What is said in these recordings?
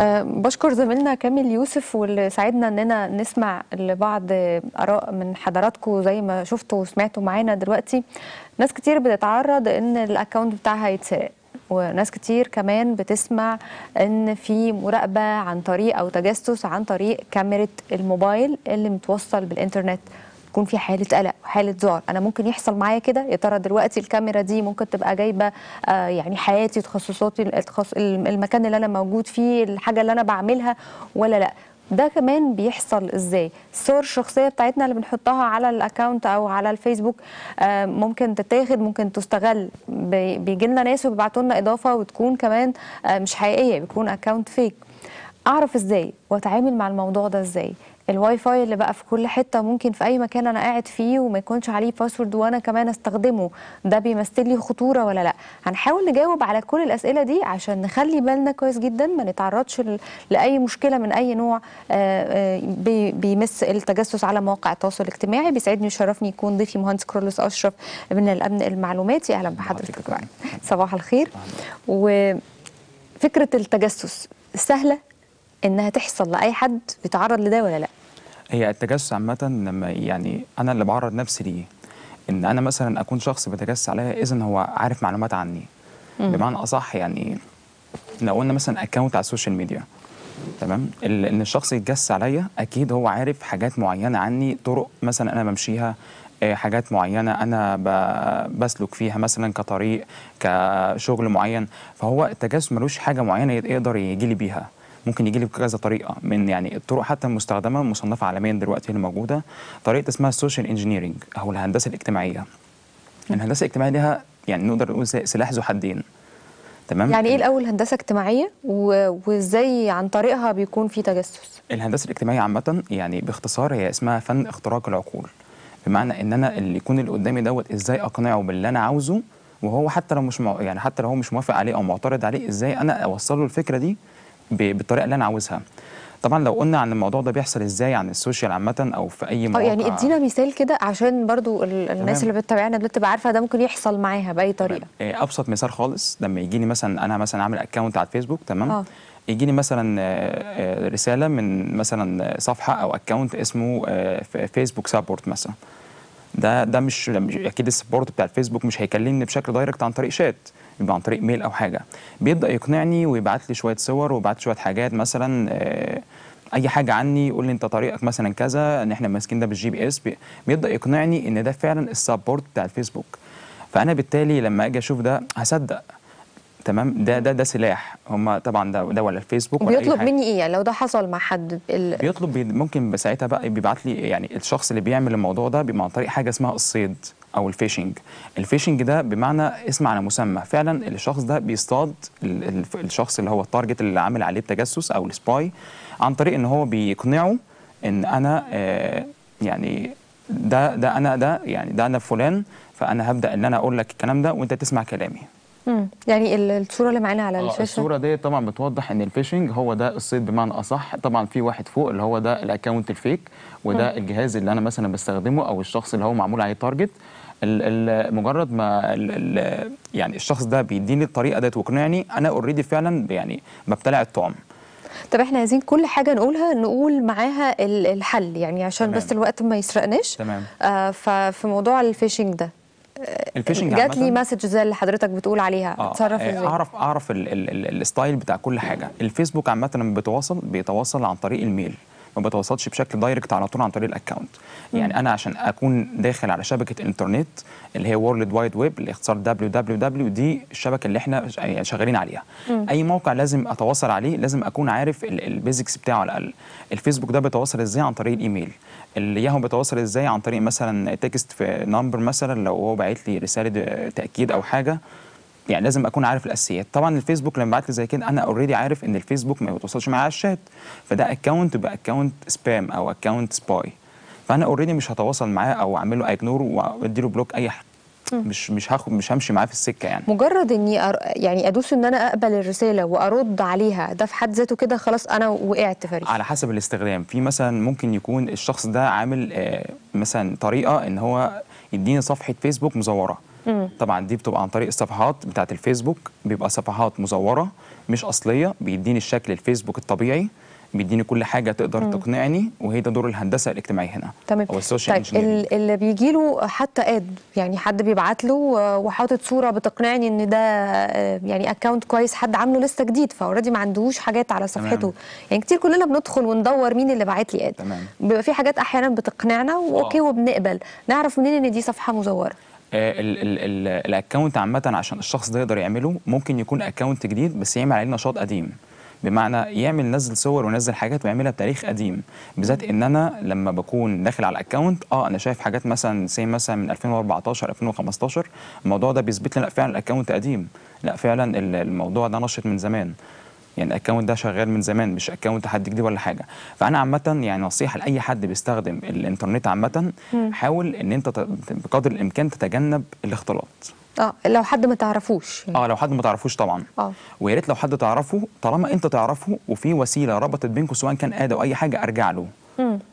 أه، بشكر زميلنا كامل يوسف واللي ساعدنا اننا نسمع لبعض اراء من حضراتكم زي ما شفتوا وسمعتوا معانا دلوقتي ناس كتير بتتعرض ان الاكونت بتاعها يتسرق وناس كتير كمان بتسمع ان في مراقبه عن طريق او تجسس عن طريق كاميرا الموبايل اللي متوصل بالانترنت يكون في حاله قلق وحاله ذعر انا ممكن يحصل معايا كده يا ترى دلوقتي الكاميرا دي ممكن تبقى جايبه آه، يعني حياتي تخصصاتي المكان اللي انا موجود فيه الحاجه اللي انا بعملها ولا لا ده كمان بيحصل ازاي الصور الشخصيه بتاعتنا اللي بنحطها على الاكونت او على الفيسبوك آه، ممكن تتاخد ممكن تستغل بيجي لنا ناس وبيبعتوا لنا اضافه وتكون كمان آه، مش حقيقيه بيكون اكونت فيك اعرف ازاي واتعامل مع الموضوع ده ازاي الواي فاي اللي بقى في كل حته ممكن في اي مكان انا قاعد فيه وما يكونش عليه باسورد وانا كمان استخدمه ده بيمثل لي خطوره ولا لا هنحاول نجاوب على كل الاسئله دي عشان نخلي بالنا كويس جدا ما نتعرضش لاي مشكله من اي نوع آه، آه، بيمس التجسس على مواقع التواصل الاجتماعي بيسعدني ويشرفني يكون ضيفي مهندس كرولوس اشرف من الامن المعلوماتي اهلا بحضرتك صباح الخير وفكره التجسس سهله انها تحصل لاي حد بيتعرض لده ولا لا هي التجسس عامه لما يعني انا اللي بعرض نفسي ليه ان انا مثلا اكون شخص بيتجسس عليا اذا هو عارف معلومات عني مم. بمعنى اصح يعني لو قلنا مثلا اكونت على السوشيال ميديا تمام ان الشخص يتجسس عليا اكيد هو عارف حاجات معينه عني طرق مثلا انا بمشيها آه، حاجات معينه انا بسلك فيها مثلا كطريق كشغل معين فهو التجسس ملوش حاجه معينه يقدر يجي لي بيها ممكن يجي لي كذا طريقه من يعني الطرق حتى المستخدمه مصنفه عالميا دلوقتي اللي موجوده طريقه اسمها السوشيال انجينيرنج او الهندسه الاجتماعيه الهندسه الاجتماعيه ليها يعني نقدر نقول سلاح ذو حدين تمام يعني ايه الاول هندسه اجتماعيه وازاي عن طريقها بيكون في تجسس الهندسه الاجتماعيه عامه يعني باختصار هي اسمها فن اختراق العقول بمعنى ان انا اللي يكون اللي قدامي دوت ازاي اقنعه باللي انا عاوزه وهو حتى لو مش مو... يعني حتى لو هو مش موافق عليه او معترض عليه ازاي انا اوصل له الفكره دي بالطريقه اللي انا عاوزها طبعا لو قلنا عن الموضوع ده بيحصل ازاي عن السوشيال عامه او في اي مواقع اه يعني ادينا مثال كده عشان برضو الناس اللي بتتابعنا تبقى عارفه ده ممكن يحصل معاها باي طريقه تمام. إيه، ابسط مثال خالص لما يجيني مثلا انا مثلا عامل اكونت على الفيسبوك تمام أوه. يجيني مثلا آه، آه، رساله من مثلا صفحه او اكونت اسمه آه، فيسبوك سبورت مثلا ده ده مش اكيد السبورت بتاع الفيسبوك مش هيكلمني بشكل دايركت عن طريق شات يبقى عن طريق ميل او حاجه بيبدا يقنعني ويبعت لي شويه صور ويبعت شويه حاجات مثلا آه، اي حاجه عني يقول لي انت طريقك مثلا كذا ان احنا ماسكين ده بالجي بي اس بيبدا يقنعني ان ده فعلا السبورت بتاع الفيسبوك فانا بالتالي لما اجي اشوف ده هصدق تمام ده ده ده سلاح هم طبعا ده ده ولا الفيسبوك ولا بيطلب مني ايه يعني لو ده حصل مع حد ال... بيطلب بي ممكن ساعتها بقى بيبعت لي يعني الشخص اللي بيعمل الموضوع ده بيبقى عن طريق حاجه اسمها الصيد او الفيشنج الفيشنج ده بمعنى اسم على مسمى فعلا الشخص ده بيصطاد الشخص اللي هو التارجت اللي عامل عليه التجسس او السباي عن طريق ان هو بيقنعه ان انا آه، يعني ده ده انا ده يعني ده انا فلان فانا هبدا ان انا اقول لك الكلام ده وانت تسمع كلامي يعني الصوره اللي معانا على آه، الشاشه الصوره دي طبعا بتوضح ان الفيشنج هو ده الصيد بمعنى اصح طبعا في واحد فوق اللي هو ده الاكونت الفيك وده مم. الجهاز اللي انا مثلا بستخدمه او الشخص اللي هو معمول عليه تارجت مجرد ما الـ الـ يعني الشخص ده بيديني الطريقه ديت واقنعني انا اوريدي فعلا يعني ببتلع الطعم طب احنا عايزين كل حاجه نقولها نقول معاها الحل يعني عشان تمام. بس الوقت ما يسرقناش تمام آه ففي موضوع الفيشنج ده الفيشنج جات لي مسج زي اللي حضرتك بتقول عليها آه اتصرف آه، ازاي اعرف اعرف الستايل بتاع كل حاجه الفيسبوك عامه لما بيتواصل بيتواصل عن طريق الميل ما بتواصلش بشكل دايركت على طول عن طريق الاكونت يعني انا عشان اكون داخل على شبكه الانترنت اللي هي وورلد وايد ويب الاختصار دبليو دي الشبكه اللي احنا يعني شغالين عليها مم. اي موقع لازم اتواصل عليه لازم اكون عارف البيزكس بتاعه على الاقل الفيسبوك ده بيتواصل ازاي عن طريق الايميل اللي ياهو بتواصل ازاي عن طريق مثلا تكست في نمبر مثلا لو هو باعت لي رساله تاكيد او حاجه يعني لازم اكون عارف الاساسيات طبعا الفيسبوك لما بعت لي زي كده انا اوريدي عارف ان الفيسبوك ما بيتواصلش معايا على الشات فده اكونت يبقى اكونت سبام او اكونت سباي فانا اوريدي مش هتواصل معاه او اعمل له اجنور وادي له بلوك اي مش مش هاخد مش همشي معاه في السكه يعني مجرد اني أر... يعني ادوس ان انا اقبل الرساله وارد عليها ده في حد ذاته كده خلاص انا وقعت فريق على حسب الاستخدام في مثلا ممكن يكون الشخص ده عامل آه مثلا طريقه ان هو يديني صفحه فيسبوك مزوره مم. طبعا دي بتبقى عن طريق الصفحات بتاعت الفيسبوك بيبقى صفحات مزوره مش اصليه بيديني الشكل الفيسبوك الطبيعي بيديني كل حاجه تقدر مم. تقنعني وهي ده دور الهندسه الاجتماعيه هنا تمام او السوشيال طيب اللي بيجي له حتى اد يعني حد بيبعت له آه، وحاطط صوره بتقنعني ان ده آه، يعني اكونت كويس حد عامله لسه جديد فاوريدي ما عندهوش حاجات على صفحته تمام. يعني كتير كلنا بندخل وندور مين اللي باعت لي اد تمام بيبقى في حاجات احيانا بتقنعنا واوكي وبنقبل نعرف منين ان دي صفحه مزوره آه، الاكونت عامه عشان الشخص ده يقدر يعمله ممكن يكون اكونت جديد بس يعمل عليه نشاط قديم بمعنى يعمل نزل صور وينزل حاجات ويعملها بتاريخ قديم بالذات ان انا لما بكون داخل على الاكونت اه انا شايف حاجات مثلا زي مثلا من 2014 2015 الموضوع ده بيثبت لي لا فعلا الاكونت قديم لا فعلا الموضوع ده نشط من زمان يعني الاكونت ده شغال من زمان مش اكونت حد جديد ولا حاجه فانا عامه يعني نصيحه لاي حد بيستخدم الانترنت عامه حاول ان انت بقدر الامكان تتجنب الاختلاط اه لو حد ما تعرفوش يعني. اه لو حد ما تعرفوش طبعا اه ويا ريت لو حد تعرفه طالما انت تعرفه وفي وسيله ربطت بينكم سواء كان اداه او اي حاجه ارجع له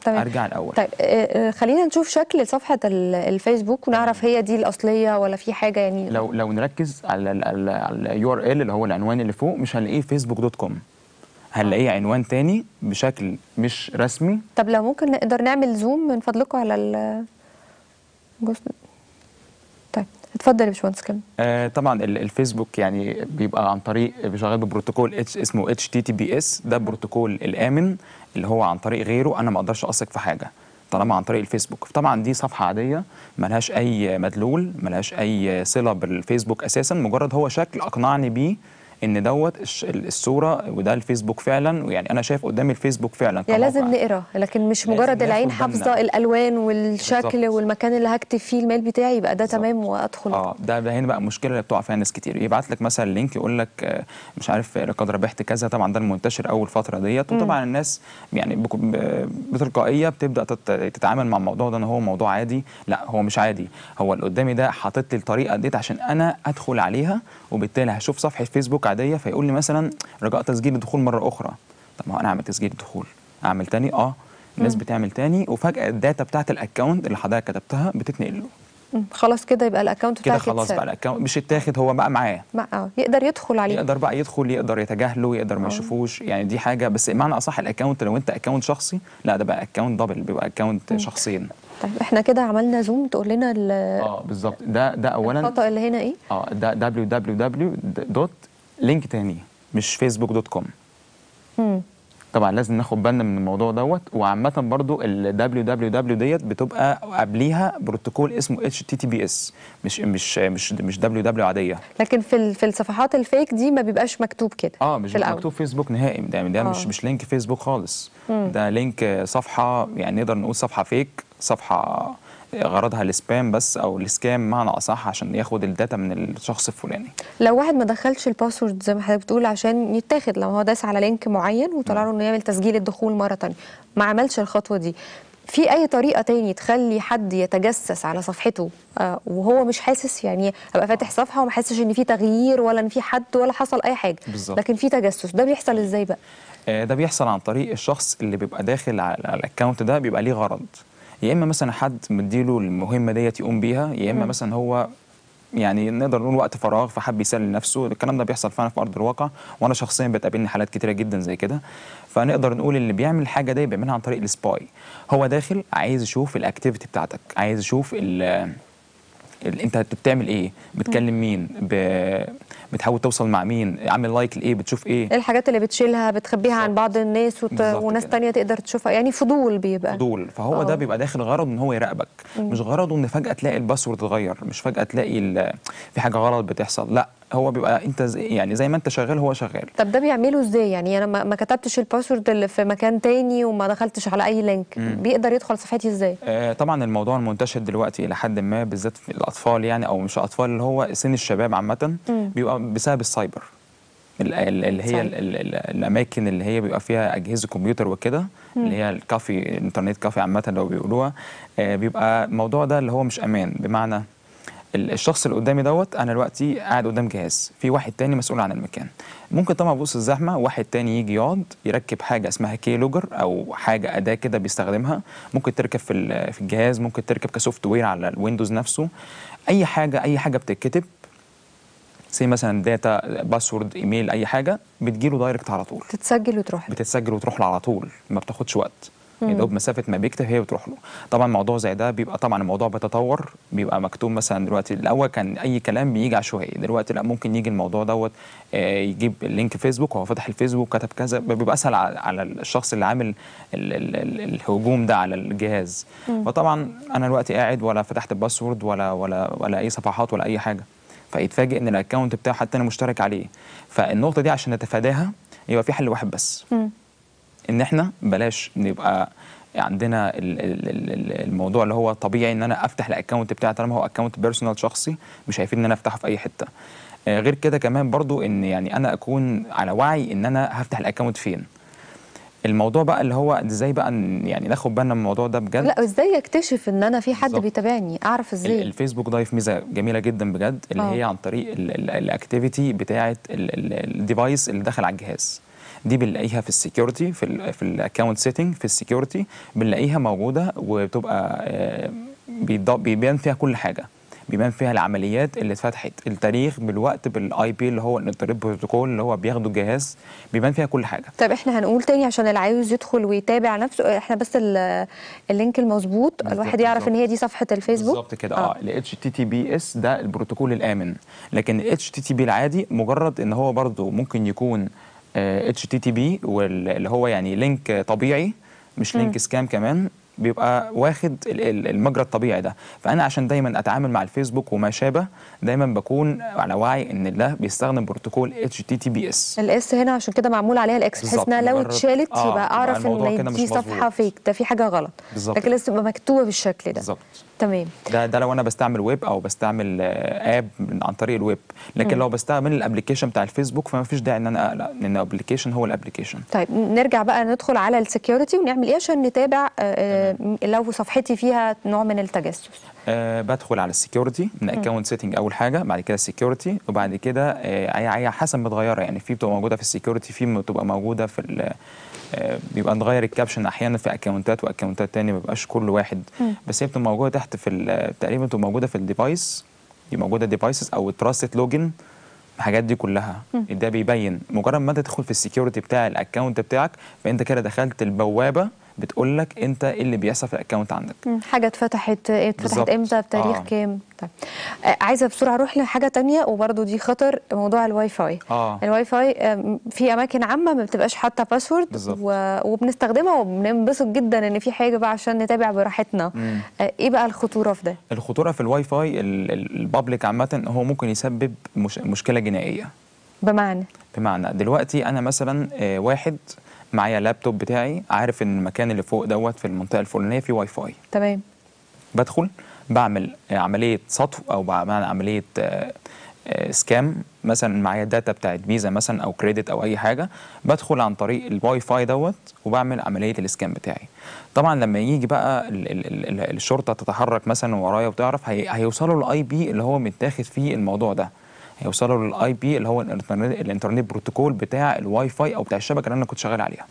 تمام ارجع الاول طيب آه، آه، خلينا نشوف شكل صفحه الفيسبوك ونعرف هي دي الاصليه ولا في حاجه يعني لو لو نركز على اليو ار ال اللي هو العنوان اللي فوق مش هنلاقيه فيسبوك دوت كوم هنلاقيه آه. عنوان تاني بشكل مش رسمي طب لو ممكن نقدر نعمل زوم من فضلكم على الجزء اتفضل يا باشمهندس كمل آه طبعا الفيسبوك يعني بيبقى عن طريق بيشغل ببروتوكول اتش اسمه اتش تي تي بي اس ده البروتوكول الامن اللي هو عن طريق غيره انا ما اقدرش اثق في حاجه طالما عن طريق الفيسبوك طبعا دي صفحه عاديه ملهاش اي مدلول ملهاش اي صله بالفيسبوك اساسا مجرد هو شكل اقنعني بيه ان دوت الصوره وده الفيسبوك فعلا يعني انا شايف قدامي الفيسبوك فعلا يعني لازم نقرا لكن مش مجرد العين حافظه الالوان والشكل بالزبط. والمكان اللي هكتب فيه الميل بتاعي يبقى ده تمام وادخل اه ده ده هنا بقى مشكله اللي بتقع فيها ناس كتير يبعت لك مثلا لينك يقول لك آه، مش عارف لقد ربحت كذا طبعا ده المنتشر اول فتره ديت وطبعا الناس يعني بتلقائيه بتبدا تتعامل مع الموضوع ده ان هو موضوع عادي لا هو مش عادي هو اللي قدامي ده حاطط لي الطريقه ديت عشان انا ادخل عليها وبالتالي هشوف صفحه فيسبوك حقوق عاديه فيقول لي مثلا رجاء تسجيل الدخول مره اخرى طب ما انا اعمل تسجيل الدخول اعمل تاني اه الناس بتعمل تاني وفجاه الداتا بتاعت الاكونت اللي حضرتك كتبتها بتتنقل له خلاص كده يبقى الاكونت بتاعك كده خلاص بقى الاكونت مش اتاخد هو بقى معاه اه يقدر يدخل عليه يقدر بقى يدخل يقدر يتجاهله يقدر ما آه. يشوفوش يعني دي حاجه بس معنى اصح الاكونت لو انت اكونت شخصي لا ده بقى اكونت دبل بيبقى اكونت شخصين طيب احنا كده عملنا زوم تقول لنا اه بالظبط ده ده اولا الخطا اللي هنا ايه؟ اه ده www دوت لينك تاني مش فيسبوك دوت كوم طبعا لازم ناخد بالنا من الموضوع دوت وعامه برضو ال www ديت بتبقى قبليها بروتوكول اسمه HTTPS مش مش مش مش www عاديه لكن في في الصفحات الفيك دي ما بيبقاش مكتوب كده اه مش في مكتوب فيسبوك نهائي ده, يعني ده آه. مش مش لينك فيسبوك خالص مم. ده لينك صفحه يعني نقدر نقول صفحه فيك صفحه غرضها السبام بس او السكام معنى اصح عشان ياخد الداتا من الشخص الفلاني لو واحد ما دخلش الباسورد زي ما حضرتك بتقول عشان يتاخد لو هو داس على لينك معين وطلع نعم. له انه يعمل تسجيل الدخول مره ثانيه ما عملش الخطوه دي في اي طريقه تاني تخلي حد يتجسس على صفحته آه، وهو مش حاسس يعني ابقى فاتح صفحه وما حاسش ان في تغيير ولا ان في حد ولا حصل اي حاجه بالزبط. لكن في تجسس ده بيحصل ازاي بقى آه، ده بيحصل عن طريق الشخص اللي بيبقى داخل على الاكونت ده بيبقى ليه غرض يا اما مثلا حد مديله المهمه ديت يقوم بيها يا اما مثلا هو يعني نقدر نقول وقت فراغ فحب يسلي نفسه الكلام ده بيحصل فعلا في ارض الواقع وانا شخصيا بتقابلني حالات كتيره جدا زي كده فنقدر نقول اللي بيعمل الحاجه دي بيعملها عن طريق السباي هو داخل عايز يشوف الاكتيفيتي بتاعتك عايز يشوف ال انت بتعمل ايه بتكلم مين ب... بتحاول توصل مع مين عامل لايك لايه بتشوف ايه ايه الحاجات اللي بتشيلها بتخبيها بالزبط. عن بعض الناس وت... وناس تانية تقدر تشوفها يعني فضول بيبقى فضول فهو أوه. ده آه. بيبقى داخل غرض ان هو يراقبك مش غرضه ان فجاه تلاقي الباسورد اتغير مش فجاه تلاقي ال... في حاجه غلط بتحصل لا هو بيبقى انت زي يعني زي ما انت شغال هو شغال طب ده بيعمله ازاي يعني انا ما كتبتش الباسورد اللي في مكان تاني وما دخلتش على اي لينك مم. بيقدر يدخل صفحتي ازاي آه طبعا الموضوع المنتشر دلوقتي الى حد ما بالذات في الاطفال يعني او مش اطفال اللي هو سن الشباب عامه بيبقى بسبب السايبر اللي هي الـ الـ الاماكن اللي هي بيبقى فيها اجهزه كمبيوتر وكده اللي هي الكافي الانترنت كافي عامه لو بيقولوها آه بيبقى الموضوع ده اللي هو مش امان بمعنى الشخص اللي قدامي دوت انا دلوقتي قاعد قدام جهاز في واحد تاني مسؤول عن المكان ممكن طبعا بوص الزحمه واحد تاني يجي يقعد يركب حاجه اسمها كي لوجر او حاجه اداه كده بيستخدمها ممكن تركب في في الجهاز ممكن تركب كسوفت وير على الويندوز نفسه اي حاجه اي حاجه بتتكتب سي مثلا داتا باسورد ايميل اي حاجه بتجيله دايركت على طول بتتسجل وتروح بتتسجل وتروح له على طول ما بتاخدش وقت يا يعني دوب مسافه ما بيكتب هي بتروح له طبعا موضوع زي ده بيبقى طبعا الموضوع بيتطور بيبقى مكتوب مثلا دلوقتي الاول كان اي كلام بيجي عشوائي دلوقتي لا ممكن يجي الموضوع دوت آه، يجيب لينك فيسبوك هو فتح الفيسبوك كتب كذا بيبقى اسهل على الشخص اللي عامل الهجوم ده على الجهاز فطبعا انا دلوقتي قاعد ولا فتحت الباسورد ولا ولا ولا اي صفحات ولا اي حاجه فيتفاجئ ان الاكونت بتاعه حتى انا مشترك عليه فالنقطه دي عشان نتفاداها يبقى في حل واحد بس ان احنا بلاش نبقى عندنا الموضوع اللي هو طبيعي ان انا افتح الاكونت بتاعي طالما هو اكونت بيرسونال شخصي مش هيفيد ان انا افتحه في اي حته آه، غير كده كمان برضو ان يعني انا اكون على وعي ان انا هفتح الاكونت فين الموضوع بقى اللي هو ازاي بقى يعني ناخد بالنا من الموضوع ده بجد لا ازاي اكتشف ان انا في حد بيتابعني اعرف ازاي الفيسبوك ضايف ميزه جميله جدا بجد اللي أوه. هي عن طريق الاكتيفيتي بتاعه الديفايس اللي داخل على الجهاز دي بنلاقيها في السكيورتي في الـ في الاكونت سيتنج في السكيورتي بنلاقيها موجوده وبتبقى آه، بيبان فيها كل حاجه بيبان فيها العمليات اللي اتفتحت التاريخ بالوقت بالاي بي اللي هو الانترنت بروتوكول اللي هو بياخده الجهاز بيبان فيها كل حاجه طب احنا هنقول تاني عشان اللي عايز يدخل ويتابع نفسه آه، احنا بس اللينك المظبوط الواحد يعرف ان هي دي صفحه الفيسبوك بالظبط كده اه, اه، ال اتش تي تي بي اس ده البروتوكول الامن لكن الاتش اتش تي تي بي العادي مجرد ان هو برضه ممكن يكون اتش آه، تي تي بي واللي هو يعني لينك طبيعي مش لينك سكام كمان بيبقى واخد المجرى الطبيعي ده فانا عشان دايما اتعامل مع الفيسبوك وما شابه دايما بكون على وعي ان ده بيستخدم بروتوكول اتش تي تي بي اس الاس هنا عشان كده معمول عليها الاكس بحيث انها لو اتشالت آه يبقى اعرف ان دي صفحه فيك ده في حاجه غلط بالزبط. لكن لازم تبقى مكتوبه بالشكل ده بالظبط تمام ده ده لو انا بستعمل ويب او بستعمل آه، اب عن طريق الويب لكن م. لو بستعمل الابلكيشن بتاع الفيسبوك فما فيش داعي ان انا اقلق لان الابلكيشن هو الابلكيشن طيب نرجع بقى ندخل على السكيورتي ونعمل ايه عشان نتابع آه، آه، لو صفحتي فيها نوع من التجسس أه بدخل على السكيورتي من اكونت سيتنج اول حاجه بعد كده السكيورتي وبعد كده هي أه حسب متغيره يعني في بتبقى موجوده في السكيورتي في بتبقى موجوده في بيبقى آه، نغير الكابشن احيانا في اكونتات واكونتات تاني ما بيبقاش كل واحد بس هي بتبقى موجوده تحت في تقريبا بتبقى موجوده في الديفايس دي موجوده ديفايسز او تراست لوجن الحاجات دي كلها ده بيبين مجرد ما انت تدخل في السكيورتي بتاع الاكونت بتاعك فانت كده دخلت البوابه بتقول لك انت ايه اللي بيحصل في الاكونت عندك حاجه اتفتحت اتفتحت امتى بتاريخ آه. كام طيب آه، عايزه بسرعه اروح لحاجه تانية وبرده دي خطر موضوع الواي فاي آه. الواي فاي في اماكن عامه ما بتبقاش حاطه باسورد و... وبنستخدمها وبننبسط جدا ان في حاجه بقى عشان نتابع براحتنا مم. آه، ايه بقى الخطوره في ده الخطوره في الواي فاي البابليك عامه هو ممكن يسبب مش... مشكله جنائيه بمعنى بمعنى دلوقتي انا مثلا آه، واحد معايا لابتوب بتاعي عارف ان المكان اللي فوق دوت في المنطقه الفلانيه فيه واي فاي تمام بدخل بعمل عمليه سطو او بعمل عمليه سكام آه، آه، مثلا معايا داتا بتاعت فيزا مثلا او كريدت او اي حاجه بدخل عن طريق الواي فاي دوت وبعمل عمليه السكام بتاعي طبعا لما يجي بقى الـ الـ الـ الشرطه تتحرك مثلا ورايا وتعرف هي هيوصلوا للاي بي اللي هو متاخد فيه الموضوع ده هيوصلوا للاي بي اللي هو الانترنت بروتوكول بتاع الواي فاي او بتاع الشبكه اللي انا كنت شغال عليها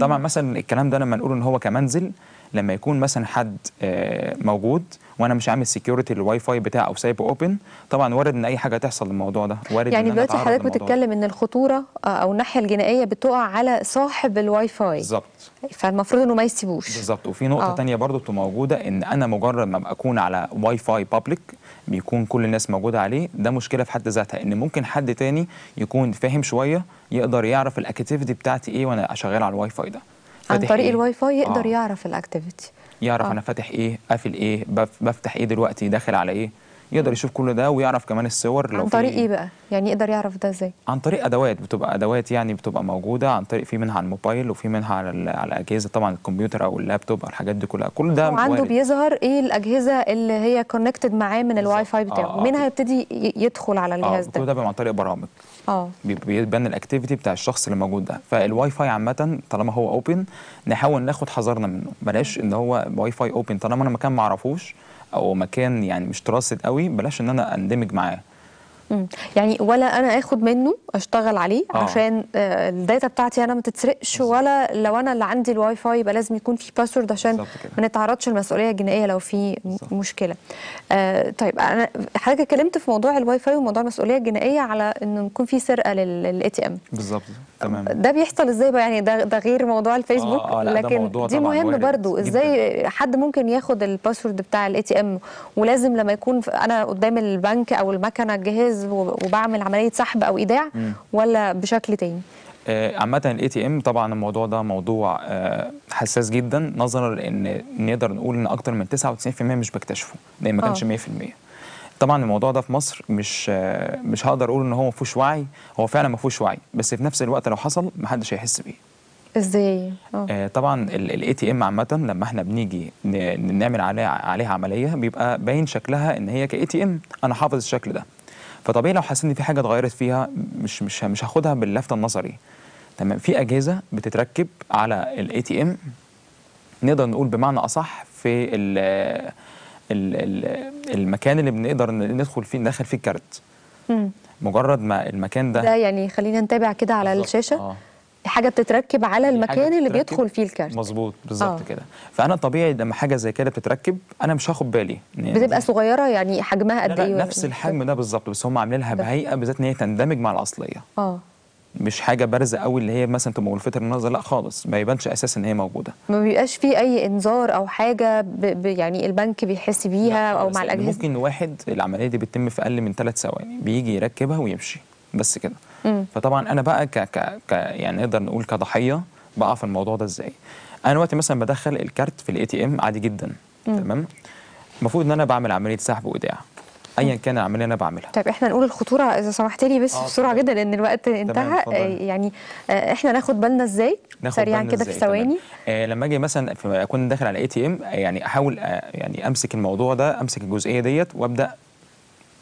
طبعا مثلا الكلام ده لما نقول ان هو كمنزل لما يكون مثلا حد آه، موجود وانا مش عامل سكيورتي للواي فاي بتاعه او سايبه اوبن طبعا وارد ان اي حاجه تحصل للموضوع ده وارد يعني دلوقتي حضرتك بتتكلم ان الخطوره آه، او الناحيه الجنائيه بتقع على صاحب الواي فاي بالظبط فالمفروض انه ما يسيبوش بالظبط وفي نقطه آه. تانية برضو بتبقى موجوده ان انا مجرد ما اكون على واي فاي بابليك بيكون كل الناس موجوده عليه ده مشكله في حد ذاتها ان ممكن حد تاني يكون فاهم شويه يقدر يعرف الاكتيفيتي بتاعتي ايه وانا شغال على الواي فاي ده عن طريق إيه؟ الواي فاي يقدر آه. يعرف الاكتيفيتي يعرف آه. انا فاتح ايه قافل ايه بفتح ايه دلوقتي داخل على ايه يقدر يشوف كل ده ويعرف كمان الصور لو عن طريق ايه بقى يعني يقدر يعرف ده ازاي عن طريق ادوات بتبقى ادوات يعني بتبقى موجوده عن طريق في منها على الموبايل وفي منها على على الاجهزه طبعا الكمبيوتر او اللابتوب او الحاجات دي كلها كل ده وعنده وارد. بيظهر ايه الاجهزه اللي هي كونكتد معاه من الواي فاي بتاعه آه ومنها آه. يبتدي يدخل على آه، الجهاز آه ده كل ده بيبقى عن طريق برامج اه بيبان الاكتيفيتي بتاع الشخص اللي موجود ده فالواي فاي عامه طالما هو اوبن نحاول ناخد حذرنا منه بلاش ان هو واي فاي اوبن طالما انا مكان ما اعرفوش او مكان يعني مش تراثد قوي بلاش ان انا اندمج معاه يعني ولا انا اخد منه اشتغل عليه آه. عشان آه، الداتا بتاعتي انا ما تتسرقش ولا لو انا اللي عندي الواي فاي يبقى لازم يكون في باسورد عشان ما نتعرضش للمسؤوليه الجنائيه لو في مشكله آه طيب انا حضرتك اتكلمت في موضوع الواي فاي وموضوع المسؤوليه الجنائيه على ان يكون في سرقه للاي تي ام بالظبط تمام ده بيحصل ازاي بقى يعني ده ده غير موضوع الفيسبوك آه آه لكن ده موضوع دي مهم برضو ازاي جدا. حد ممكن ياخد الباسورد بتاع الاي تي ام ولازم لما يكون انا قدام البنك او المكنه الجهاز حجز وبعمل عمليه سحب او ايداع م. ولا بشكل تاني آه، عامة الاي تي ام طبعا الموضوع ده موضوع آه، حساس جدا نظرا لان نقدر نقول ان اكتر من 99% مش بكتشفه لان ما كانش 100% آه. طبعا الموضوع ده في مصر مش مش هقدر اقول ان هو ما فيهوش وعي هو فعلا ما فيهوش وعي بس في نفس الوقت لو حصل ما حدش هيحس بيه ازاي آه طبعا الاي تي ام عامه لما احنا بنيجي نعمل عليها عليها عمليه بيبقى باين شكلها ان هي كاي تي ام انا حافظ الشكل ده فطبيعي لو حسيت ان في حاجه اتغيرت فيها مش مش مش هاخدها باللفت النظري تمام في اجهزه بتتركب على الاي تي ام نقدر نقول بمعنى اصح في الـ الـ الـ المكان اللي بنقدر ندخل فيه ندخل فيه الكارت مجرد ما المكان ده ده يعني خلينا نتابع كده على بالزبط. الشاشه آه. حاجه بتتركب على المكان اللي بيدخل فيه الكارت مظبوط بالظبط آه. كده فانا طبيعي لما حاجه زي كده بتتركب انا مش هاخد بالي يعني بتبقى صغيره يعني حجمها قد ايه نفس الحجم ده بالظبط بس هم عاملينها بهيئه يعني بالذات ان هي تندمج مع الاصليه اه مش حاجه بارزه قوي آه. اللي هي مثلا تبقى ملفته للنظر لا خالص ما يبانش اساسا ان هي موجوده ما بيبقاش في اي انذار او حاجه ب... ب... يعني البنك بيحس بيها او مع يعني الاجهزه ممكن واحد العمليه دي بتتم في اقل من ثلاث ثواني بيجي يركبها ويمشي بس كده فطبعا انا بقى ك ك ك يعني نقدر نقول كضحيه بقع في الموضوع ده ازاي انا دلوقتي مثلا بدخل الكارت في الاي تي ام عادي جدا تمام المفروض ان انا بعمل عمليه سحب وايداع ايا كان العمليه انا بعملها طيب احنا نقول الخطوره اذا سمحت لي بس آه، بسرعه جدا لان الوقت انتهى آه، يعني آه، احنا ناخد بالنا ازاي سريعا كده في ثواني آه لما اجي مثلا اكون داخل على اي تي ام يعني احاول آه يعني امسك الموضوع ده امسك الجزئيه ديت وابدا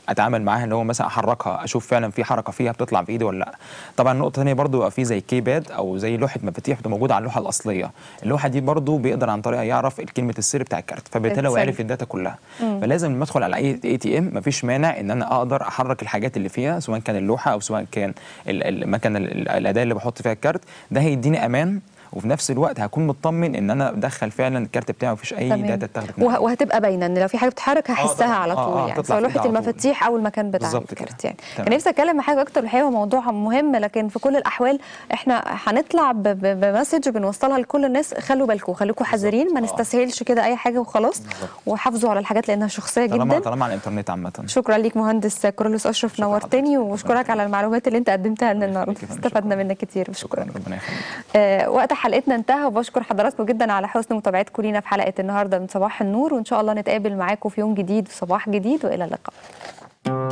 اتعامل معاها اللي هو مثلا احركها اشوف فعلا في حركه فيها بتطلع بايدي ولا لا طبعا نقطه ثانيه برضو يبقى في زي كيباد او زي لوحه مفاتيح بتبقى موجوده على اللوحه الاصليه اللوحه دي برضو بيقدر عن طريقها يعرف كلمه السر بتاع الكارت فبالتالي هو عارف الداتا كلها مم. فلازم لما ادخل على اي اي تي ام مفيش مانع ان انا اقدر احرك الحاجات اللي فيها سواء كان اللوحه او سواء كان المكنه الاداه اللي بحط فيها الكارت ده هيديني امان وفي نفس الوقت هكون مطمن ان انا دخل فعلا الكارت بتاعي مفيش اي تمام. داتا اتاخدت وهتبقى باينه ان لو في حاجه بتتحرك آه، هحسها آه, آه، يعني. على طول آه يعني سواء لوحه المفاتيح او المكان بتاع الكارت يعني تمام. كان نفسي اتكلم حاجه اكتر الحقيقه موضوع مهم لكن في كل الاحوال احنا هنطلع بمسج بنوصلها لكل الناس خلوا بالكم خليكم حذرين ما آه. نستسهلش كده اي حاجه وخلاص وحافظوا على الحاجات لانها شخصيه جدا طالما طالما على الانترنت عامه شكرا ليك مهندس كرولوس اشرف نورتني واشكرك على المعلومات اللي انت قدمتها لنا النهارده استفدنا منك كتير وشكرا ربنا يخليك وقت حلقتنا انتهى وبشكر حضراتكم جدا على حسن متابعتكم لينا في حلقه النهارده من صباح النور وان شاء الله نتقابل معاكم في يوم جديد وصباح جديد والى اللقاء